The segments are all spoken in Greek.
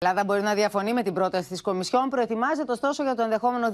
Η Ελλάδα μπορεί να διαφωνεί με την πρόταση της Κομισιόν. Προετοιμάζεται ωστόσο για το ενδεχόμενο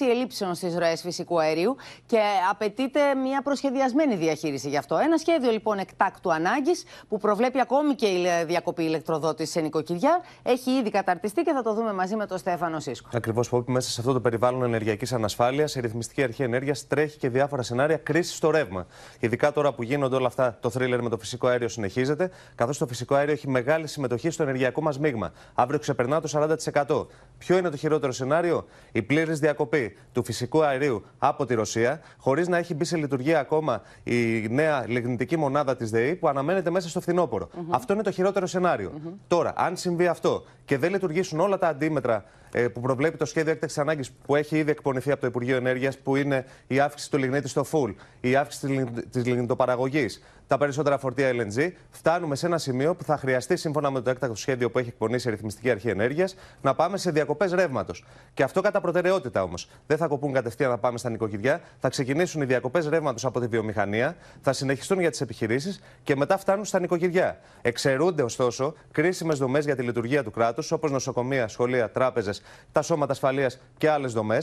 ή ελλείψεων στις ροές φυσικού αερίου και απαιτείται μια προσχεδιασμένη διαχείριση γι' αυτό. Ένα σχέδιο λοιπόν εκτάκτου ανάγκης που προβλέπει ακόμη και η διακοπή ηλεκτροδότησης σε νοικοκυριά έχει ήδη καταρτιστεί και θα το δούμε μαζί με τον Στέφανο Σίσκο. Ακριβώς, μέσα σε αυτό το περιβάλλον ενεργειακής ανασφάλειας, η ρυθμιστική αρχή ενέργειας τρέχει και διάφορα σενάρια κρίσης στο ρεύμα. Ειδικά τώρα που γίνονται όλα αυτά, το θρίλερ με το φυσικό αέριο συνεχίζεται, καθώς το φυσικό αέριο έχει μεγάλη συμμετοχή στο ενεργειακό μας μείγμα. Αύριο ξεπερνά το 40%. Ποιο είναι το χειρότερο σενάριο, η πλήρης διακοπή του φυσικού αερίου από τη Ρωσία, χωρίς να έχει μπει σε λειτουργία ακόμα η νέα λιγνητική μονάδα της ΔΕΗ που αναμένεται μέσα στο φθινόπωρο. Αυτό είναι το χειρότερο σενάριο. Τώρα, αν συμβεί αυτό και δεν λειτουργήσουν όλα τα αντίμετρα ε, που προβλέπει το σχέδιο έκταξη ανάγκης που έχει ήδη εκπονηθεί από το Υπουργείο Ενέργειας, που είναι η αύξηση του λιγνίτη στο φουλ, η αύξηση της λιγνητοπαραγωγής, τα περισσότερα φορτία LNG, φτάνουμε σε ένα σημείο που θα χρειαστεί, σύμφωνα με το έκτακτο σχέδιο που έχει εκπονήσει η Ρυθμιστική Αρχή Ενέργειας, να πάμε σε διακοπές ρεύματος. Και αυτό κατά προτεραιότητα όμως. Δεν θα κοπούν κατευθείαν να πάμε στα νοικοκυριά, θα ξεκινήσουν οι διακοπές ρεύματος από τη βιομηχανία, θα συνεχιστούν για τις επιχειρήσεις και μετά φτάνουν στα νοικοκυριά. Εξαιρούνται ωστόσο κρίσιμες δομές για τη λειτουργία του κράτους, όπως νοσοκομεία, σχολεία, τράπεζες τα σώματα ασφαλείας και άλλες δομές.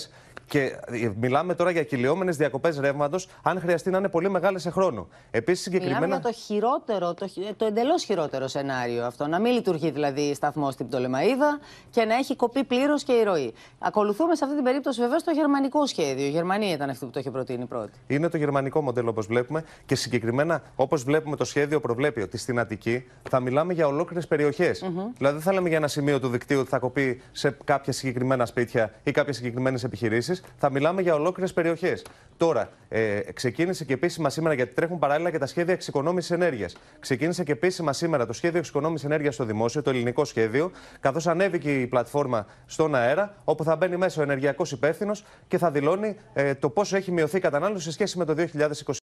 Και ε, μιλάμε τώρα για κυλιόμενες διακοπές ρεύματος, αν χρειαστεί να είναι πολύ μεγάλες σε χρόνο. Επίσης, συγκεκριμένα. Μιλάμε για το χειρότερο, το, το εντελώς χειρότερο σενάριο αυτό. Να μην λειτουργεί δηλαδή σταθμός στην Πτολεμαίδα και να έχει κοπεί πλήρως και η ροή. Ακολουθούμε σε αυτή την περίπτωση βεβαίω το γερμανικό σχέδιο. Η Γερμανία ήταν αυτή που το είχε προτείνει πρώτη. Είναι το γερμανικό μοντέλο όπως βλέπουμε και συγκεκριμένα όπως βλέπουμε το σχέδιο προβλέπει ότι στην Αττική θα μιλάμε για ολόκληρες περιοχές. Mm -hmm. Δηλαδή δεν θα λέμε για ένα σημείο του δικτύου ότι θα κοπεί σε κάποια κάποια συγκεκριμένα σπίτια ή κάποιες συγκεκριμένες επιχειρήσεις, θα μιλάμε για ολόκληρες περιοχές. Τώρα, ε, ξεκίνησε και επίσημα σήμερα, γιατί τρέχουν παράλληλα και τα σχέδια εξοικονόμησης ενέργειας. Ξεκίνησε και επίσημα σήμερα το σχέδιο εξοικονόμησης ενέργειας στο δημόσιο, το ελληνικό σχέδιο, καθώς ανέβηκε η πλατφόρμα στον αέρα, όπου θα μπαίνει μέσα ο ενεργειακός υπεύθυνος και θα δηλώνει ε, το πόσο έχει μειωθεί η κατανάλωση σε σχέση με το 2020.